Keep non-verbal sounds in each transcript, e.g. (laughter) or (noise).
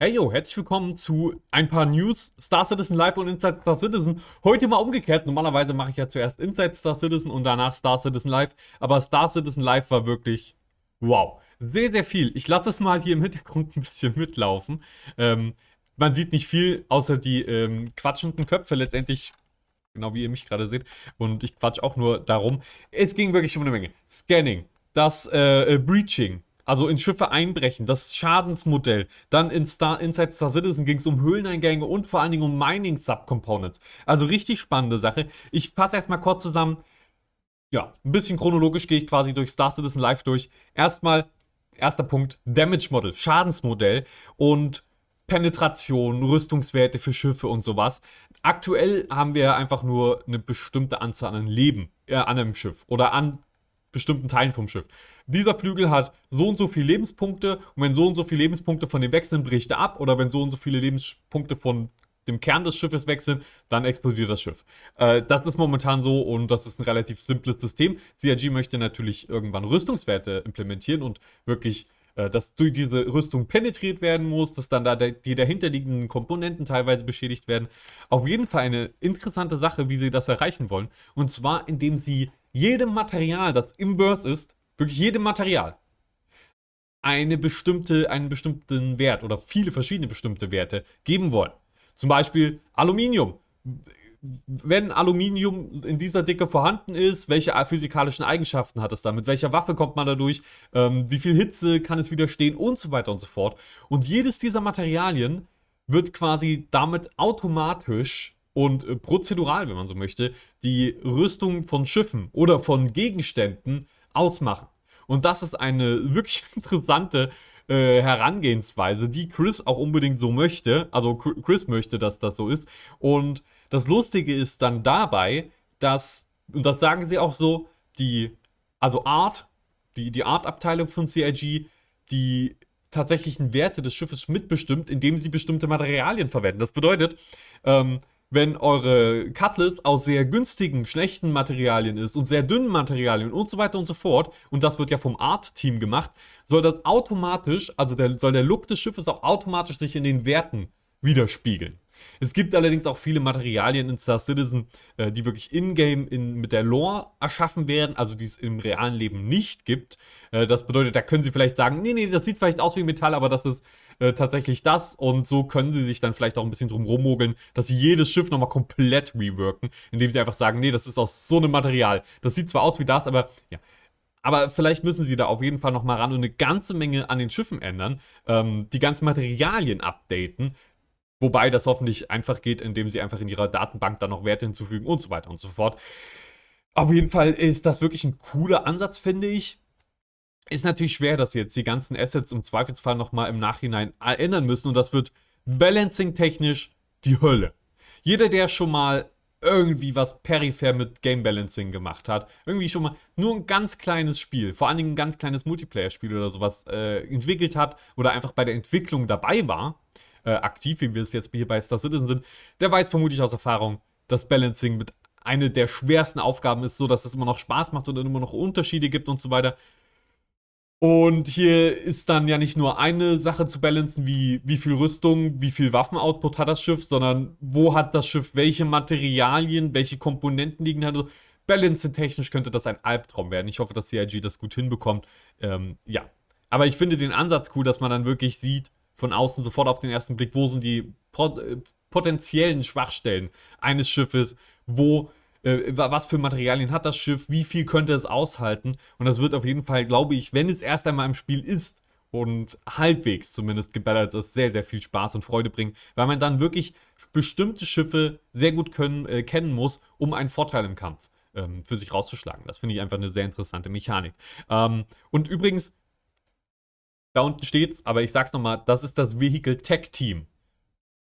Hey yo, herzlich willkommen zu ein paar News Star Citizen Live und Inside Star Citizen. Heute mal umgekehrt. Normalerweise mache ich ja zuerst Inside Star Citizen und danach Star Citizen Live. Aber Star Citizen Live war wirklich wow. Sehr, sehr viel. Ich lasse das mal hier im Hintergrund ein bisschen mitlaufen. Ähm, man sieht nicht viel, außer die ähm, quatschenden Köpfe letztendlich. Genau wie ihr mich gerade seht. Und ich quatsch auch nur darum. Es ging wirklich um eine Menge. Scanning, das äh, äh Breaching, also in Schiffe einbrechen, das Schadensmodell. Dann in Star, Inside Star Citizen ging es um Höhleneingänge und vor allen Dingen um Mining Subcomponents. Also richtig spannende Sache. Ich fasse erstmal kurz zusammen. Ja, ein bisschen chronologisch gehe ich quasi durch Star Citizen Live durch. Erstmal, erster Punkt, Damage Model, Schadensmodell und Penetration, Rüstungswerte für Schiffe und sowas. Aktuell haben wir einfach nur eine bestimmte Anzahl an Leben äh, an einem Schiff oder an bestimmten Teilen vom Schiff. Dieser Flügel hat so und so viele Lebenspunkte und wenn so und so viele Lebenspunkte von dem wechseln, bricht er ab oder wenn so und so viele Lebenspunkte von dem Kern des Schiffes wechseln, dann explodiert das Schiff. Äh, das ist momentan so und das ist ein relativ simples System. CRG möchte natürlich irgendwann Rüstungswerte implementieren und wirklich äh, dass durch diese Rüstung penetriert werden muss, dass dann da die dahinterliegenden Komponenten teilweise beschädigt werden. Auf jeden Fall eine interessante Sache, wie sie das erreichen wollen. Und zwar, indem sie jedem Material, das im Verse ist, wirklich jedem Material, eine bestimmte, einen bestimmten Wert oder viele verschiedene bestimmte Werte geben wollen. Zum Beispiel Aluminium wenn Aluminium in dieser Dicke vorhanden ist, welche physikalischen Eigenschaften hat es da? Mit welcher Waffe kommt man dadurch? Ähm, wie viel Hitze kann es widerstehen? Und so weiter und so fort. Und jedes dieser Materialien wird quasi damit automatisch und äh, prozedural, wenn man so möchte, die Rüstung von Schiffen oder von Gegenständen ausmachen. Und das ist eine (laughs) wirklich interessante äh, Herangehensweise, die Chris auch unbedingt so möchte. Also Chris möchte, dass das so ist. Und das Lustige ist dann dabei, dass, und das sagen sie auch so, die, also Art, die, die Art-Abteilung von CIG, die tatsächlichen Werte des Schiffes mitbestimmt, indem sie bestimmte Materialien verwenden. Das bedeutet, ähm, wenn eure Cutlist aus sehr günstigen, schlechten Materialien ist und sehr dünnen Materialien und so weiter und so fort, und das wird ja vom Art-Team gemacht, soll das automatisch, also der, soll der Look des Schiffes auch automatisch sich in den Werten widerspiegeln. Es gibt allerdings auch viele Materialien in Star Citizen, äh, die wirklich in-game in, mit der Lore erschaffen werden, also die es im realen Leben nicht gibt. Äh, das bedeutet, da können sie vielleicht sagen, nee, nee, das sieht vielleicht aus wie Metall, aber das ist äh, tatsächlich das. Und so können sie sich dann vielleicht auch ein bisschen drum rummogeln, dass sie jedes Schiff nochmal komplett reworken, indem sie einfach sagen, nee, das ist aus so einem Material. Das sieht zwar aus wie das, aber ja. Aber vielleicht müssen sie da auf jeden Fall nochmal ran und eine ganze Menge an den Schiffen ändern, ähm, die ganzen Materialien updaten, Wobei das hoffentlich einfach geht, indem sie einfach in ihrer Datenbank dann noch Werte hinzufügen und so weiter und so fort. Auf jeden Fall ist das wirklich ein cooler Ansatz, finde ich. Ist natürlich schwer, dass sie jetzt die ganzen Assets im Zweifelsfall nochmal im Nachhinein ändern müssen und das wird balancing-technisch die Hölle. Jeder, der schon mal irgendwie was peripher mit Game Balancing gemacht hat, irgendwie schon mal nur ein ganz kleines Spiel, vor allen Dingen ein ganz kleines Multiplayer-Spiel oder sowas äh, entwickelt hat oder einfach bei der Entwicklung dabei war, äh, aktiv, wie wir es jetzt hier bei Star Citizen sind, der weiß vermutlich aus Erfahrung, dass Balancing mit eine der schwersten Aufgaben ist, so dass es immer noch Spaß macht und dann immer noch Unterschiede gibt und so weiter. Und hier ist dann ja nicht nur eine Sache zu balancen, wie, wie viel Rüstung, wie viel Waffenoutput hat das Schiff, sondern wo hat das Schiff welche Materialien, welche Komponenten liegen da. Also halt Balancing-technisch könnte das ein Albtraum werden. Ich hoffe, dass CIG das gut hinbekommt. Ähm, ja. Aber ich finde den Ansatz cool, dass man dann wirklich sieht, von außen sofort auf den ersten Blick, wo sind die pot äh, potenziellen Schwachstellen eines Schiffes, wo äh, was für Materialien hat das Schiff, wie viel könnte es aushalten und das wird auf jeden Fall, glaube ich, wenn es erst einmal im Spiel ist und halbwegs zumindest gebalanced ist, sehr, sehr viel Spaß und Freude bringen, weil man dann wirklich bestimmte Schiffe sehr gut können, äh, kennen muss, um einen Vorteil im Kampf ähm, für sich rauszuschlagen. Das finde ich einfach eine sehr interessante Mechanik. Ähm, und übrigens, da unten steht es, aber ich sag's nochmal, das ist das Vehicle Tech Team,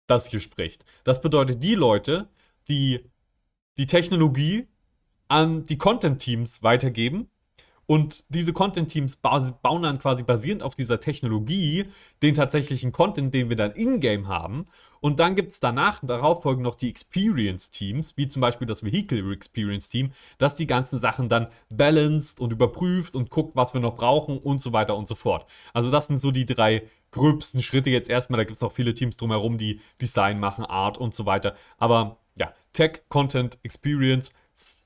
das hier spricht. Das bedeutet die Leute, die die Technologie an die Content Teams weitergeben und diese Content Teams bauen dann quasi basierend auf dieser Technologie den tatsächlichen Content, den wir dann in-game haben und dann gibt es danach, darauf folgen noch die Experience-Teams, wie zum Beispiel das Vehicle Experience-Team, das die ganzen Sachen dann balanced und überprüft und guckt, was wir noch brauchen und so weiter und so fort. Also das sind so die drei gröbsten Schritte jetzt erstmal. Da gibt es noch viele Teams drumherum, die Design machen, Art und so weiter. Aber ja, Tech, Content, Experience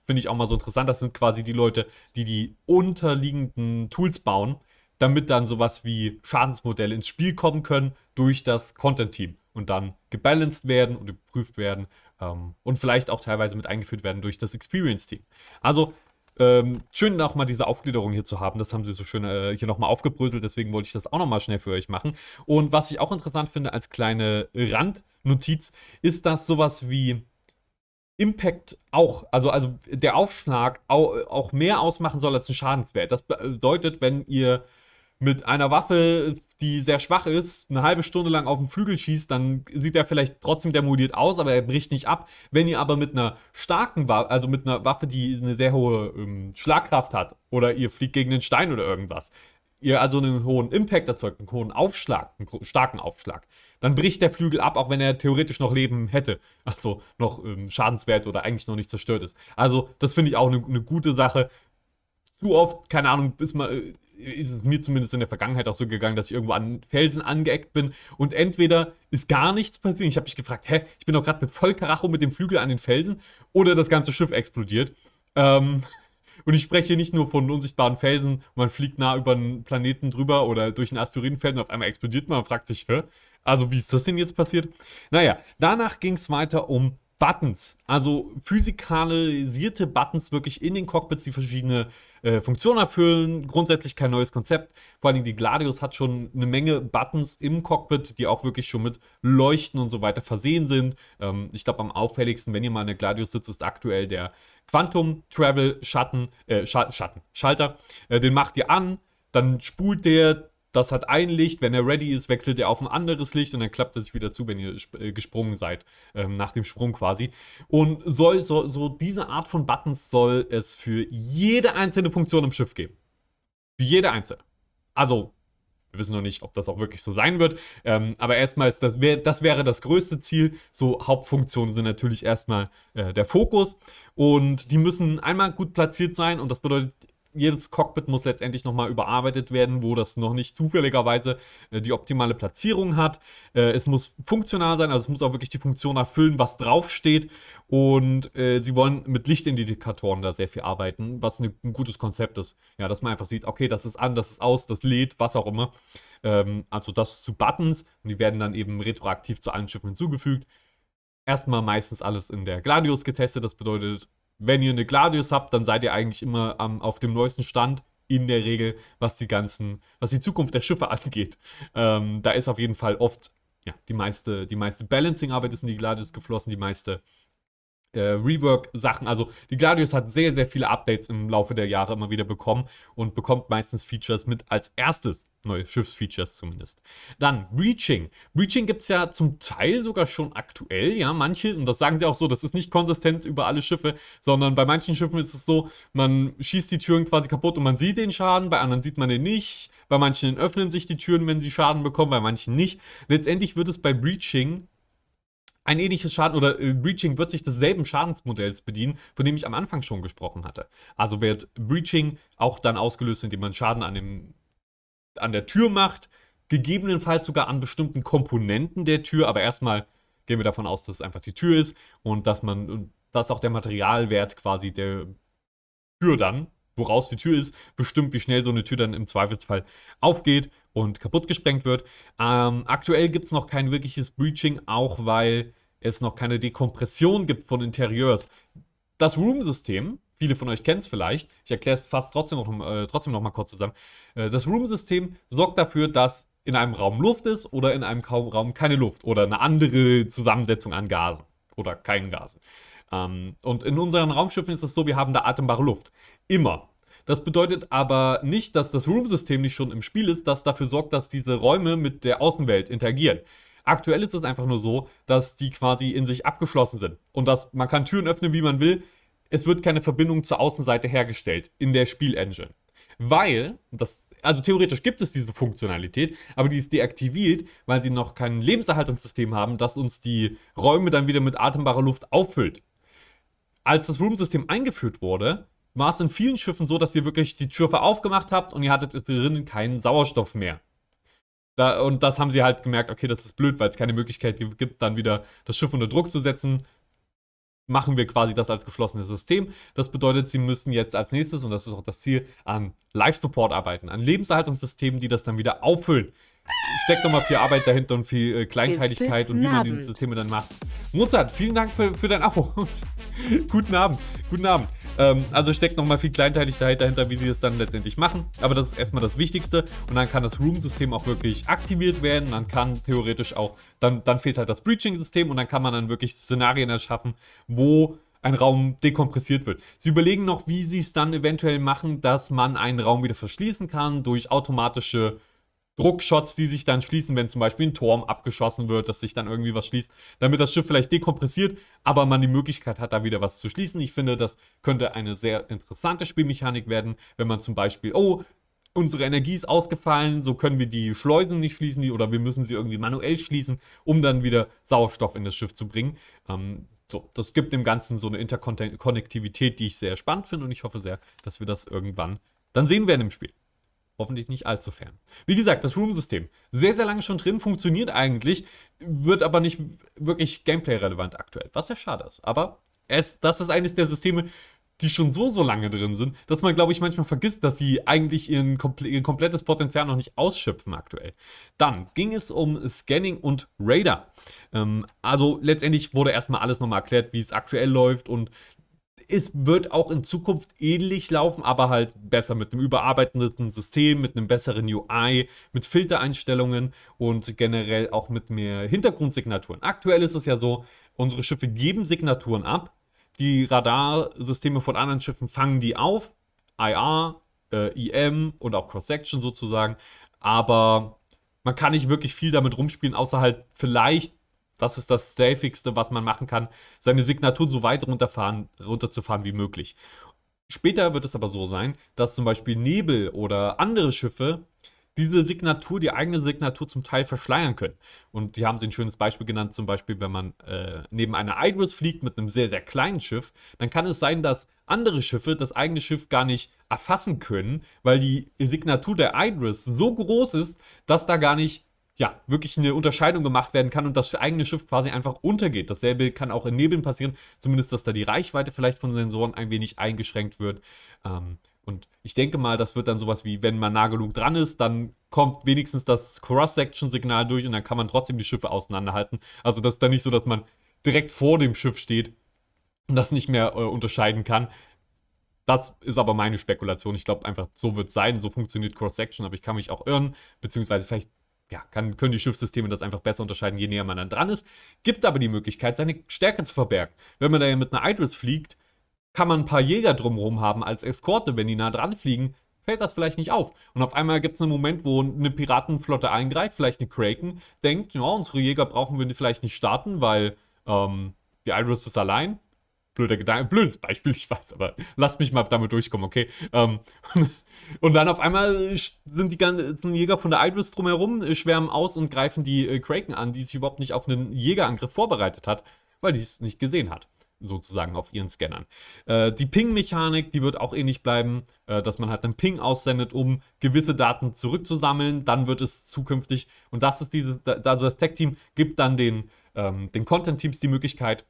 finde ich auch mal so interessant. Das sind quasi die Leute, die die unterliegenden Tools bauen, damit dann sowas wie Schadensmodelle ins Spiel kommen können durch das Content-Team und dann gebalanced werden und geprüft werden ähm, und vielleicht auch teilweise mit eingeführt werden durch das Experience-Team. Also ähm, schön auch mal diese Aufgliederung hier zu haben. Das haben sie so schön äh, hier nochmal aufgebröselt, deswegen wollte ich das auch nochmal schnell für euch machen. Und was ich auch interessant finde als kleine Randnotiz, ist, dass sowas wie Impact auch, also, also der Aufschlag auch, auch mehr ausmachen soll als ein Schadenswert. Das bedeutet, äh, wenn ihr mit einer Waffe, die sehr schwach ist, eine halbe Stunde lang auf den Flügel schießt, dann sieht er vielleicht trotzdem demoliert aus, aber er bricht nicht ab. Wenn ihr aber mit einer starken Waffe, also mit einer Waffe, die eine sehr hohe ähm, Schlagkraft hat, oder ihr fliegt gegen einen Stein oder irgendwas, ihr also einen hohen Impact erzeugt, einen hohen Aufschlag, einen starken Aufschlag, dann bricht der Flügel ab, auch wenn er theoretisch noch Leben hätte. (laughs) Also noch ähm, schadenswert oder eigentlich noch nicht zerstört ist. Also das finde ich auch eine ne gute Sache. Zu oft, keine Ahnung, bis man, äh, ist es mir zumindest in der Vergangenheit auch so gegangen, dass ich irgendwo an Felsen angeeckt bin und entweder ist gar nichts passiert, ich habe mich gefragt, hä, ich bin doch gerade mit Vollkaracho mit dem Flügel an den Felsen oder das ganze Schiff explodiert. Ähm, (laughs) und ich spreche hier nicht nur von unsichtbaren Felsen, man fliegt nah über einen Planeten drüber oder durch ein Asteroidenfeld und auf einmal explodiert man und fragt sich, hä? Also wie ist das denn jetzt passiert? Naja, danach ging es weiter um Buttons, also physikalisierte Buttons wirklich in den Cockpits, die verschiedene äh, Funktionen erfüllen. Grundsätzlich kein neues Konzept. Vor allem die Gladius hat schon eine Menge Buttons im Cockpit, die auch wirklich schon mit Leuchten und so weiter versehen sind. Ähm, ich glaube, am auffälligsten, wenn ihr mal eine Gladius sitzt, ist aktuell der Quantum Travel Schatten, äh, Schatten, Schalter. Äh, den macht ihr an, dann spult der das hat ein Licht, wenn er ready ist, wechselt er auf ein anderes Licht und dann klappt er sich wieder zu, wenn ihr äh, gesprungen seid, ähm, nach dem Sprung quasi. Und soll, so, so diese Art von Buttons soll es für jede einzelne Funktion im Schiff geben. Für jede einzelne. Also, wir wissen noch nicht, ob das auch wirklich so sein wird. Ähm, aber erstmal ist das, wär, das wäre das größte Ziel. So Hauptfunktionen sind natürlich erstmal äh, der Fokus. Und die müssen einmal gut platziert sein. Und das bedeutet, jedes Cockpit muss letztendlich nochmal überarbeitet werden, wo das noch nicht zufälligerweise äh, die optimale Platzierung hat. Äh, es muss funktional sein, also es muss auch wirklich die Funktion erfüllen, was draufsteht. Und äh, sie wollen mit Lichtindikatoren da sehr viel arbeiten, was ne, ein gutes Konzept ist. Ja, dass man einfach sieht, okay, das ist an, das ist aus, das lädt, was auch immer. Ähm, also das zu Buttons und die werden dann eben retroaktiv zu allen Schiffen hinzugefügt. Erstmal meistens alles in der Gladius getestet, das bedeutet, wenn ihr eine Gladius habt, dann seid ihr eigentlich immer ähm, auf dem neuesten Stand in der Regel, was die ganzen, was die Zukunft der Schiffe (laughs) angeht. Ähm, da ist auf jeden Fall oft ja, die meiste, die meiste Balancing-Arbeit ist in die Gladius geflossen, die meiste äh, Rework-Sachen. Also die Gladius hat sehr, sehr viele Updates im Laufe der Jahre immer wieder bekommen und bekommt meistens Features mit als erstes. Neue Schiffsfeatures zumindest. Dann Breaching. Breaching gibt es ja zum Teil sogar schon aktuell, ja. Manche, und das sagen sie auch so, das ist nicht konsistent über alle Schiffe, sondern bei manchen Schiffen ist es so, man schießt die Türen quasi kaputt und man sieht den Schaden, bei anderen sieht man den nicht. Bei manchen öffnen sich die Türen, wenn sie Schaden bekommen, bei manchen nicht. Letztendlich wird es bei Breaching ein ähnliches Schaden oder äh, Breaching wird sich desselben Schadensmodells bedienen, von dem ich am Anfang schon gesprochen hatte. Also wird Breaching auch dann ausgelöst, indem man Schaden an, dem, an der Tür macht, gegebenenfalls sogar an bestimmten Komponenten der Tür, aber erstmal gehen wir davon aus, dass es einfach die Tür ist und dass man, dass auch der Materialwert quasi der Tür dann, woraus die Tür ist, bestimmt, wie schnell so eine Tür dann im Zweifelsfall aufgeht und kaputt gesprengt wird. Ähm, aktuell gibt es noch kein wirkliches Breaching, auch weil es noch keine Dekompression gibt von Interieurs. Das Room-System, viele von euch kennen es vielleicht, ich erkläre es fast trotzdem noch, äh, trotzdem noch mal kurz zusammen. Äh, das Room-System sorgt dafür, dass in einem Raum Luft ist oder in einem Raum keine Luft oder eine andere Zusammensetzung an Gasen oder keinen Gasen. Ähm, und in unseren Raumschiffen ist es so, wir haben da atembare Luft. Immer. Das bedeutet aber nicht, dass das Room-System nicht schon im Spiel ist, das dafür sorgt, dass diese Räume mit der Außenwelt interagieren. Aktuell ist es einfach nur so, dass die quasi in sich abgeschlossen sind und dass man kann Türen öffnen, wie man will. Es wird keine Verbindung zur Außenseite hergestellt in der Spielengine. Weil, das, also theoretisch gibt es diese Funktionalität, aber die ist deaktiviert, weil sie noch kein Lebenserhaltungssystem haben, das uns die Räume dann wieder mit atembarer Luft auffüllt. Als das Room-System eingeführt wurde, war es in vielen Schiffen so, dass ihr wirklich die Schiffe aufgemacht habt und ihr hattet drinnen keinen Sauerstoff mehr. Da, und das haben sie halt gemerkt, okay, das ist blöd, weil es keine Möglichkeit gibt, dann wieder das Schiff unter Druck zu setzen. Machen wir quasi das als geschlossenes System. Das bedeutet, sie müssen jetzt als nächstes, und das ist auch das Ziel, an Life-Support arbeiten, an Lebenserhaltungssystemen, die das dann wieder auffüllen steckt nochmal viel Arbeit dahinter und viel äh, Kleinteiligkeit und wie man die Systeme dann macht. Mozart, vielen Dank für, für dein Abo. (laughs) guten Abend, guten Abend. Ähm, also steckt nochmal viel Kleinteiligkeit dahinter, wie sie es dann letztendlich machen. Aber das ist erstmal das Wichtigste. Und dann kann das Room-System auch wirklich aktiviert werden. Dann kann theoretisch auch, dann, dann fehlt halt das Breaching-System und dann kann man dann wirklich Szenarien erschaffen, wo ein Raum dekompressiert wird. Sie überlegen noch, wie sie es dann eventuell machen, dass man einen Raum wieder verschließen kann durch automatische Druckshots, die sich dann schließen, wenn zum Beispiel ein Turm abgeschossen wird, dass sich dann irgendwie was schließt, damit das Schiff vielleicht dekompressiert, aber man die Möglichkeit hat, da wieder was zu schließen. Ich finde, das könnte eine sehr interessante Spielmechanik werden, wenn man zum Beispiel, oh, unsere Energie ist ausgefallen, so können wir die Schleusen nicht schließen die, oder wir müssen sie irgendwie manuell schließen, um dann wieder Sauerstoff in das Schiff zu bringen. Ähm, so, das gibt dem Ganzen so eine Interkonnektivität, die ich sehr spannend finde und ich hoffe sehr, dass wir das irgendwann dann sehen werden im Spiel. Hoffentlich nicht allzu fern. Wie gesagt, das Room-System. Sehr, sehr lange schon drin, funktioniert eigentlich, wird aber nicht wirklich gameplay-relevant aktuell, was sehr schade ist. Aber es, das ist eines der Systeme, die schon so, so lange drin sind, dass man, glaube ich, manchmal vergisst, dass sie eigentlich ihren, ihr komplettes Potenzial noch nicht ausschöpfen aktuell. Dann ging es um Scanning und Radar. Ähm, also letztendlich wurde erstmal alles nochmal erklärt, wie es aktuell läuft und es wird auch in Zukunft ähnlich laufen, aber halt besser mit einem überarbeiteten System, mit einem besseren UI, mit Filtereinstellungen und generell auch mit mehr Hintergrundsignaturen. Aktuell ist es ja so, unsere Schiffe geben Signaturen ab. Die Radarsysteme von anderen Schiffen fangen die auf. IR, äh, IM und auch Cross-Section sozusagen. Aber man kann nicht wirklich viel damit rumspielen, außer halt vielleicht das ist das Safigste, was man machen kann, seine Signatur so weit runterfahren, runterzufahren wie möglich. Später wird es aber so sein, dass zum Beispiel Nebel oder andere Schiffe diese Signatur, die eigene Signatur zum Teil verschleiern können. Und hier haben sie ein schönes Beispiel genannt, zum Beispiel, wenn man äh, neben einer Idris fliegt mit einem sehr, sehr kleinen Schiff, dann kann es sein, dass andere Schiffe das eigene Schiff gar nicht erfassen können, weil die Signatur der Idris so groß ist, dass da gar nicht ja, wirklich eine Unterscheidung gemacht werden kann und das eigene Schiff quasi einfach untergeht. Dasselbe kann auch in Nebeln passieren, zumindest, dass da die Reichweite vielleicht von Sensoren ein wenig eingeschränkt wird. Ähm, und ich denke mal, das wird dann sowas wie, wenn man nah genug dran ist, dann kommt wenigstens das Cross-Section-Signal durch und dann kann man trotzdem die Schiffe auseinanderhalten. Also das ist dann nicht so, dass man direkt vor dem Schiff steht und das nicht mehr äh, unterscheiden kann. Das ist aber meine Spekulation. Ich glaube einfach, so wird es sein. So funktioniert Cross-Section, aber ich kann mich auch irren. Beziehungsweise vielleicht ja, kann, können die Schiffssysteme das einfach besser unterscheiden, je näher man dann dran ist. Gibt aber die Möglichkeit, seine Stärke zu verbergen. Wenn man da ja mit einer Idris fliegt, kann man ein paar Jäger drumherum haben als Eskorte. Wenn die nah dran fliegen, fällt das vielleicht nicht auf. Und auf einmal gibt es einen Moment, wo eine Piratenflotte eingreift, vielleicht eine Kraken, denkt, ja, unsere Jäger brauchen wir vielleicht nicht starten, weil ähm, die Idris ist allein. Blöder Gedanke, blödes Beispiel, (laughs) ich weiß, aber lasst mich mal damit durchkommen, okay? Ähm, (laughs) Und dann auf einmal äh, sind die ganzen Jäger von der Idris drumherum, äh, schwärmen aus und greifen die äh, Kraken an, die sich überhaupt nicht auf einen Jägerangriff vorbereitet hat, weil die es nicht gesehen hat sozusagen auf ihren Scannern. Äh, die Ping-Mechanik, die wird auch ähnlich bleiben, äh, dass man halt einen Ping aussendet, um gewisse Daten zurückzusammeln. Dann wird es zukünftig, und das ist dieses, also das Tech-Team gibt dann den, ähm, den Content-Teams die Möglichkeit,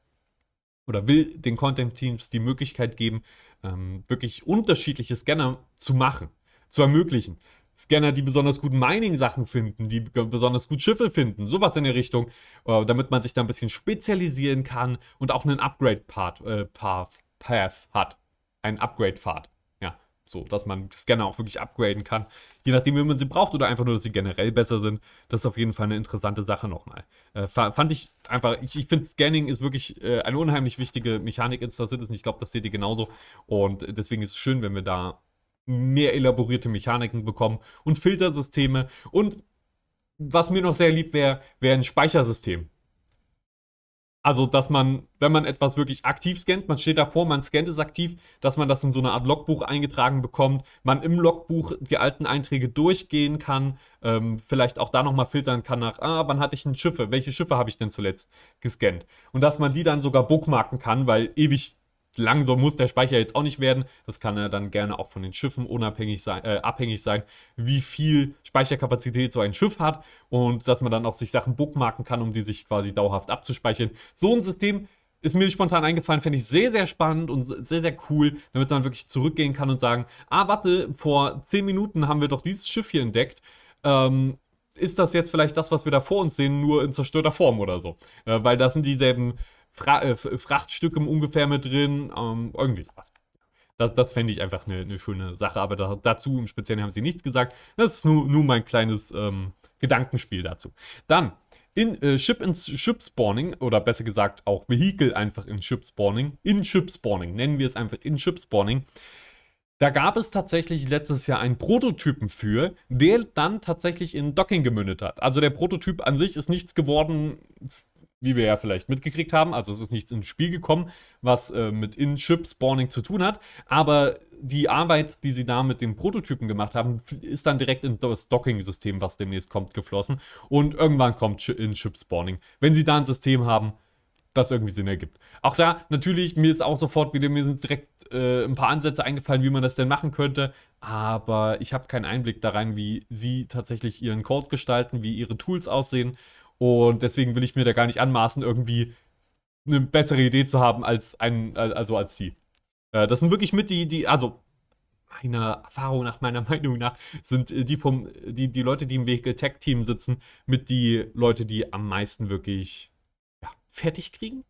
oder will den Content-Teams die Möglichkeit geben, ähm, wirklich unterschiedliche Scanner zu machen, zu ermöglichen. Scanner, die besonders gut Mining-Sachen finden, die besonders gut Schiffe finden, sowas in der Richtung, äh, damit man sich da ein bisschen spezialisieren kann und auch einen Upgrade-Path äh, hat. Ein Upgrade-Pfad. Ja, so, dass man Scanner auch wirklich upgraden kann je nachdem, wie man sie braucht oder einfach nur, dass sie generell besser sind. Das ist auf jeden Fall eine interessante Sache nochmal. Äh, fand ich einfach, ich, ich finde, Scanning ist wirklich äh, eine unheimlich wichtige Mechanik in Star Citizen. Ich glaube, das seht ihr genauso. Und äh, deswegen ist es schön, wenn wir da mehr elaborierte Mechaniken bekommen und Filtersysteme und was mir noch sehr lieb wäre, wäre ein Speichersystem. Also, dass man, wenn man etwas wirklich aktiv scannt, man steht davor, man scannt es aktiv, dass man das in so eine Art Logbuch eingetragen bekommt, man im Logbuch die alten Einträge durchgehen kann, ähm, vielleicht auch da nochmal filtern kann nach, ah, wann hatte ich denn Schiffe, welche Schiffe habe ich denn zuletzt gescannt? Und dass man die dann sogar bookmarken kann, weil ewig langsam muss der Speicher jetzt auch nicht werden. Das kann ja dann gerne auch von den Schiffen unabhängig sein, äh, abhängig sein, wie viel Speicherkapazität so ein Schiff hat und dass man dann auch sich Sachen bookmarken kann, um die sich quasi dauerhaft abzuspeichern. So ein System ist mir spontan eingefallen, fände ich sehr, sehr spannend und sehr, sehr cool, damit man wirklich zurückgehen kann und sagen, ah, warte, vor 10 Minuten haben wir doch dieses Schiff hier entdeckt. Ähm, ist das jetzt vielleicht das, was wir da vor uns sehen, nur in zerstörter Form oder so? Äh, weil das sind dieselben Fra äh, Frachtstücke ungefähr mit drin. Ähm, irgendwie sowas. Das, das fände ich einfach eine, eine schöne Sache, aber da, dazu im Speziellen haben sie nichts gesagt. Das ist nur, nur mein kleines ähm, Gedankenspiel dazu. Dann in äh, Ship ins Ship Spawning oder besser gesagt auch Vehikel einfach in Ship Spawning, in Ship Spawning, nennen wir es einfach in Ship Spawning. Da gab es tatsächlich letztes Jahr einen Prototypen für, der dann tatsächlich in Docking gemündet hat. Also der Prototyp an sich ist nichts geworden, wie wir ja vielleicht mitgekriegt haben. Also es ist nichts ins Spiel gekommen, was äh, mit In-Chip-Spawning zu tun hat. Aber die Arbeit, die sie da mit den Prototypen gemacht haben, ist dann direkt in das Docking-System, was demnächst kommt, geflossen. Und irgendwann kommt In-Chip-Spawning. Wenn sie da ein System haben, das irgendwie Sinn ergibt. Auch da, natürlich, mir ist auch sofort wieder, mir sind direkt äh, ein paar Ansätze eingefallen, wie man das denn machen könnte. Aber ich habe keinen Einblick da rein, wie sie tatsächlich ihren Code gestalten, wie ihre Tools aussehen. Und deswegen will ich mir da gar nicht anmaßen, irgendwie eine bessere Idee zu haben als ein, also als sie. Äh, das sind wirklich mit die, die, also meiner Erfahrung nach, meiner (laughs) Meinung nach, sind äh, die vom, die, die Leute, die im Vehicle tech team sitzen, mit die Leute, die am meisten wirklich ja, fertig kriegen.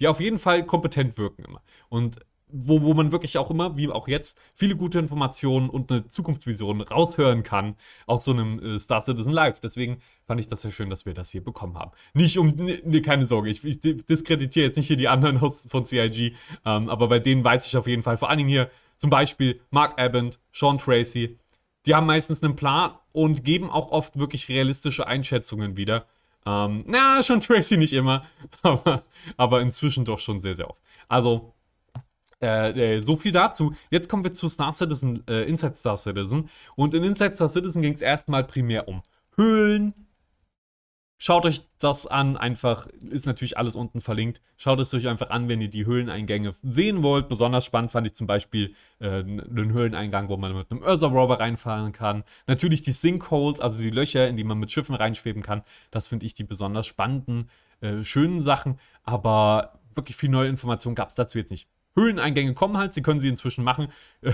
Die auf jeden Fall kompetent wirken immer. Und wo, wo man wirklich auch immer, wie auch jetzt, viele gute Informationen und eine Zukunftsvision raushören kann aus so einem äh, Star Citizen Live. Deswegen fand ich das sehr schön, dass wir das hier bekommen haben. Nicht um, nee, ne, keine Sorge, ich, ich diskreditiere jetzt nicht hier die anderen aus, von CIG, ähm, aber bei denen weiß ich auf jeden Fall, vor allen Dingen hier zum Beispiel Mark Abbott, Sean Tracy, die haben meistens einen Plan und geben auch oft wirklich realistische Einschätzungen wieder. Ähm, na, Sean Tracy nicht immer, (laughs) aber, aber inzwischen doch schon sehr, sehr oft. Also, äh, äh, so viel dazu. Jetzt kommen wir zu Star Citizen, äh, Inside Star Citizen. Und in Inside Star Citizen ging es erstmal primär um Höhlen. Schaut euch das an, einfach, ist natürlich alles unten verlinkt. Schaut es euch einfach an, wenn ihr die Höhleneingänge sehen wollt. Besonders spannend fand ich zum Beispiel äh, den Höhleneingang, wo man mit einem Ursa Rover reinfahren kann. Natürlich die Sinkholes, also die Löcher, in die man mit Schiffen reinschweben kann. Das finde ich die besonders spannenden, äh, schönen Sachen. Aber wirklich viel neue Informationen gab es dazu jetzt nicht. Höhleneingänge kommen halt, sie können sie inzwischen machen. Äh,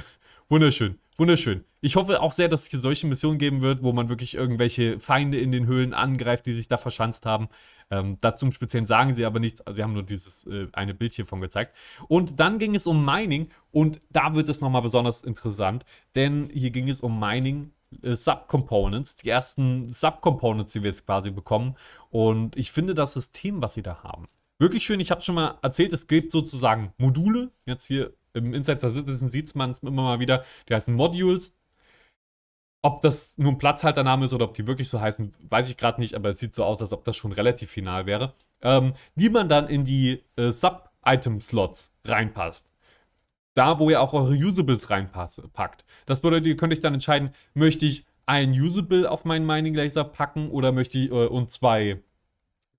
wunderschön, wunderschön. Ich hoffe auch sehr, dass es hier solche Missionen geben wird, wo man wirklich irgendwelche Feinde in den Höhlen angreift, die sich da verschanzt haben. Ähm, dazu im Speziellen sagen sie aber nichts, sie haben nur dieses äh, eine Bild hiervon gezeigt. Und dann ging es um Mining und da wird es nochmal besonders interessant, denn hier ging es um Mining äh, Subcomponents, die ersten Subcomponents, die wir jetzt quasi bekommen. Und ich finde das System, was sie da haben, Wirklich schön, ich habe schon mal erzählt, es gibt sozusagen Module. Jetzt hier im Insider der Citizen sieht man es immer mal wieder. Die heißen Modules. Ob das nur ein Platzhaltername ist oder ob die wirklich so heißen, weiß ich gerade nicht, aber es sieht so aus, als ob das schon relativ final wäre. Ähm, die man dann in die äh, Sub-Item-Slots reinpasst. Da, wo ihr auch eure Usables reinpackt. Das bedeutet, ihr könnt euch dann entscheiden, möchte ich ein Usable auf meinen Mining Laser packen oder möchte ich äh, und zwei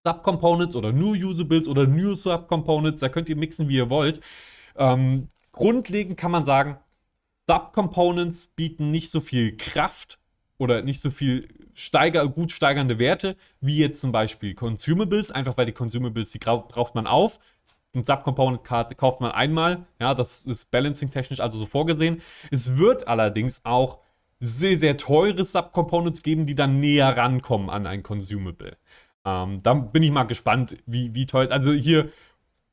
Subcomponents oder New Usables oder New Subcomponents. Da könnt ihr mixen, wie ihr wollt. Ähm, grundlegend kann man sagen, Subcomponents bieten nicht so viel Kraft oder nicht so viel steiger, gut steigernde Werte wie jetzt zum Beispiel Consumables, einfach weil die Consumables, die braucht man auf. Ein Subcomponent kauft man einmal. Ja, das ist balancing-technisch also so vorgesehen. Es wird allerdings auch sehr, sehr teure Subcomponents geben, die dann näher rankommen an ein Consumable. Ähm, da bin ich mal gespannt, wie, wie teuer. Also hier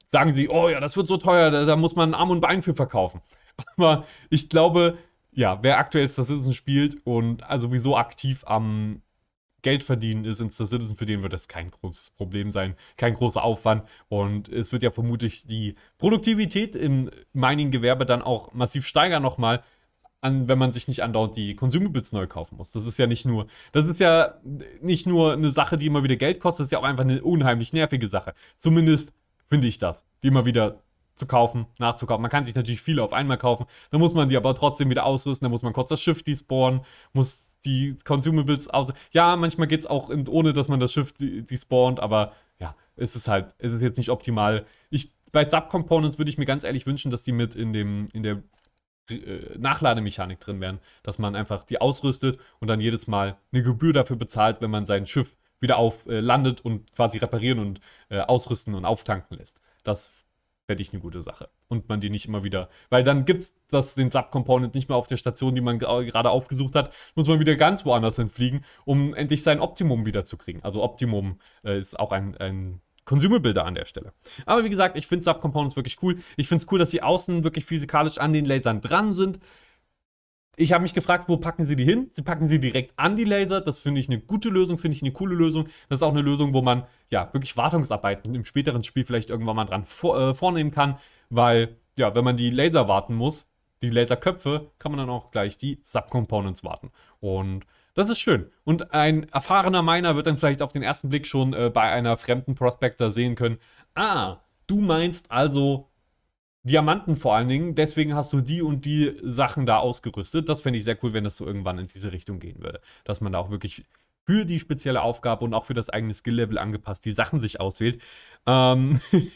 sagen sie, oh ja, das wird so teuer, da, da muss man Arm und Bein für verkaufen. (laughs) Aber ich glaube, ja, wer aktuell Star Citizen spielt und also sowieso aktiv am Geld verdienen ist in Star Citizen, für den wird das kein großes Problem sein, kein großer Aufwand. Und es wird ja vermutlich die Produktivität im Mining-Gewerbe dann auch massiv steigern nochmal, an, wenn man sich nicht andauernd die Consumables neu kaufen muss. Das ist ja nicht nur, das ist ja nicht nur eine Sache, die immer wieder Geld kostet, das ist ja auch einfach eine unheimlich nervige Sache. Zumindest finde ich das, die immer wieder zu kaufen, nachzukaufen. Man kann sich natürlich viele auf einmal kaufen, dann muss man sie aber trotzdem wieder ausrüsten, dann muss man kurz das Schiff despawnen, muss die Consumables aus. Ja, manchmal geht es auch ohne, dass man das Schiff despawnt, aber ja, ist halt, es halt, ist es jetzt nicht optimal. Ich, bei Subcomponents würde ich mir ganz ehrlich wünschen, dass die mit in, dem, in der äh, Nachlademechanik drin wären, dass man einfach die ausrüstet und dann jedes Mal eine Gebühr dafür bezahlt, wenn man sein Schiff wieder auf äh, landet und quasi reparieren und äh, ausrüsten und auftanken lässt. Das fände ich eine gute Sache. Und man die nicht immer wieder, weil dann gibt es das, den Subcomponent nicht mehr auf der Station, die man gerade aufgesucht hat, muss man wieder ganz woanders hinfliegen, um endlich sein Optimum wiederzukriegen. Also Optimum äh, ist auch ein, ein Consumable an der Stelle. Aber wie gesagt, ich finde Subcomponents wirklich cool. Ich finde es cool, dass sie außen wirklich physikalisch an den Lasern dran sind. Ich habe mich gefragt, wo packen sie die hin? Sie packen sie direkt an die Laser. Das finde ich eine gute Lösung, finde ich eine coole Lösung. Das ist auch eine Lösung, wo man ja wirklich Wartungsarbeiten im späteren Spiel vielleicht irgendwann mal dran vor, äh, vornehmen kann, weil ja, wenn man die Laser warten muss, die Laserköpfe, kann man dann auch gleich die Subcomponents warten. Und das ist schön. Und ein erfahrener Miner wird dann vielleicht auf den ersten Blick schon äh, bei einer fremden Prospector sehen können, ah, du meinst also Diamanten vor allen Dingen, deswegen hast du die und die Sachen da ausgerüstet. Das fände ich sehr cool, wenn das so irgendwann in diese Richtung gehen würde. Dass man da auch wirklich für die spezielle Aufgabe und auch für das eigene Skill-Level angepasst die Sachen sich auswählt. Ähm (laughs)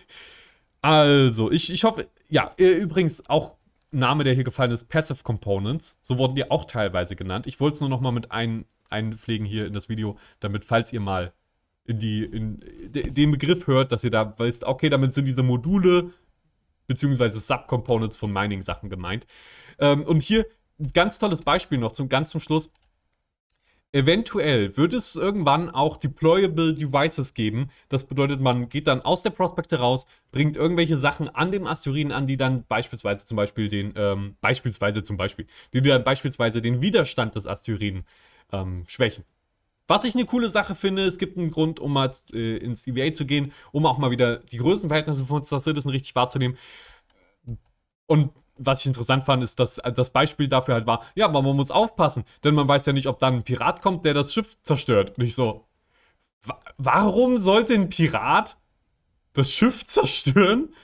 also, ich, ich hoffe, ja, äh, übrigens auch Name, der hier gefallen ist, Passive Components. So wurden die auch teilweise genannt. Ich wollte es nur noch mal mit ein, einpflegen hier in das Video, damit, falls ihr mal in die, in, de, den Begriff hört, dass ihr da wisst, okay, damit sind diese Module beziehungsweise Subcomponents von Mining-Sachen gemeint. Ähm, und hier ein ganz tolles Beispiel noch zum ganz zum Schluss. Eventuell wird es irgendwann auch Deployable Devices geben. Das bedeutet, man geht dann aus der Prospekte raus, bringt irgendwelche Sachen an dem Asteroiden an, die dann beispielsweise zum Beispiel den, ähm, beispielsweise zum Beispiel, die dann beispielsweise den Widerstand des Asteroiden ähm, schwächen. Was ich eine coole Sache finde, es gibt einen Grund, um mal äh, ins EVA zu gehen, um auch mal wieder die Größenverhältnisse von Star Citizen richtig wahrzunehmen. Und was ich interessant fand, ist, dass äh, das Beispiel dafür halt war, ja, aber man muss aufpassen, denn man weiß ja nicht, ob dann ein Pirat kommt, der das Schiff zerstört. Nicht so. Warum sollte ein Pirat das Schiff (laughs) zerstören,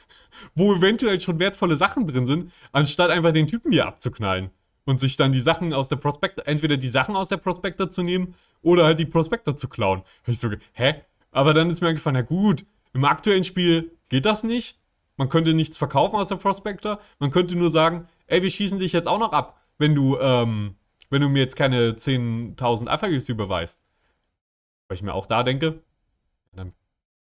wo eventuell schon wertvolle Sachen drin sind, anstatt einfach den Typen hier abzuknallen und sich dann die Sachen aus der Prospector, entweder die Sachen aus der Prospector zu nehmen oder halt die Prospector zu klauen. Habe ich so, hä? Aber dann ist mir eingefallen, na gut, im aktuellen Spiel geht das nicht, man könnte nichts verkaufen aus der Prospector. Man könnte nur sagen, ey, wir schießen dich jetzt auch noch ab, wenn du, ähm, wenn du mir jetzt keine 10.000 Alpha-Use überweist. Weil ich mir auch da denke, dann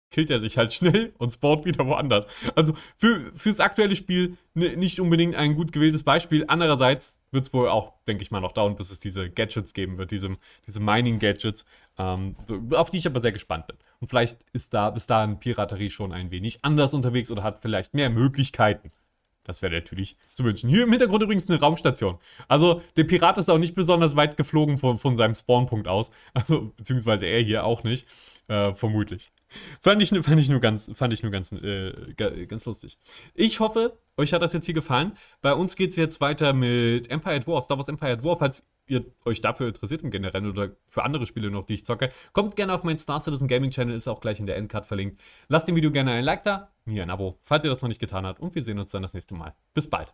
killt er sich halt schnell und spawnt wieder woanders. Also für, fürs aktuelle Spiel ne, nicht unbedingt ein gut gewähltes Beispiel. Andererseits wird es wohl auch, denke ich mal, noch dauern, bis es diese Gadgets geben wird, diese, diese Mining-Gadgets, ähm, auf die ich aber sehr gespannt bin. Und vielleicht ist da bis dahin Piraterie schon ein wenig anders unterwegs oder hat vielleicht mehr Möglichkeiten. Das wäre natürlich zu wünschen. Hier im Hintergrund übrigens eine Raumstation. Also der Pirat ist auch nicht besonders weit geflogen von, von seinem Spawnpunkt aus. Also beziehungsweise er hier auch nicht, äh, vermutlich fand, ich, fand ich nur ganz, fand ich nur ganz, äh, ganz lustig. Ich hoffe, euch hat das jetzt hier gefallen. Bei uns geht es jetzt weiter mit Empire at War, Star Wars Empire at War. Falls ihr euch dafür interessiert im Generellen oder für andere Spiele noch, die ich zocke, kommt gerne auf meinen Star Citizen Gaming Channel, ist auch gleich in der Endcard verlinkt. Lasst dem Video gerne ein Like da, mir ein Abo, falls ihr das noch nicht getan habt und wir sehen uns dann das nächste Mal. Bis bald.